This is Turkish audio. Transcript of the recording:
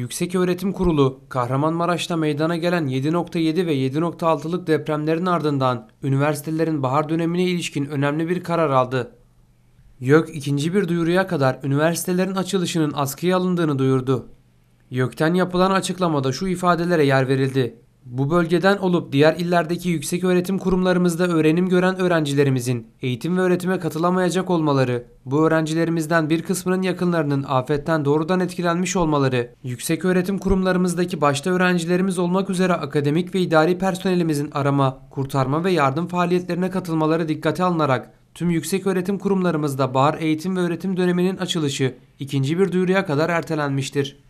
Yükseköğretim Kurulu, Kahramanmaraş'ta meydana gelen 7.7 ve 7.6'lık depremlerin ardından üniversitelerin bahar dönemine ilişkin önemli bir karar aldı. YÖK ikinci bir duyuruya kadar üniversitelerin açılışının askıya alındığını duyurdu. YÖK'ten yapılan açıklamada şu ifadelere yer verildi. Bu bölgeden olup diğer illerdeki yüksek öğretim kurumlarımızda öğrenim gören öğrencilerimizin eğitim ve öğretime katılamayacak olmaları, bu öğrencilerimizden bir kısmının yakınlarının afetten doğrudan etkilenmiş olmaları, yüksek öğretim kurumlarımızdaki başta öğrencilerimiz olmak üzere akademik ve idari personelimizin arama, kurtarma ve yardım faaliyetlerine katılmaları dikkate alınarak tüm yüksek öğretim kurumlarımızda bahar eğitim ve öğretim döneminin açılışı ikinci bir duyuruya kadar ertelenmiştir.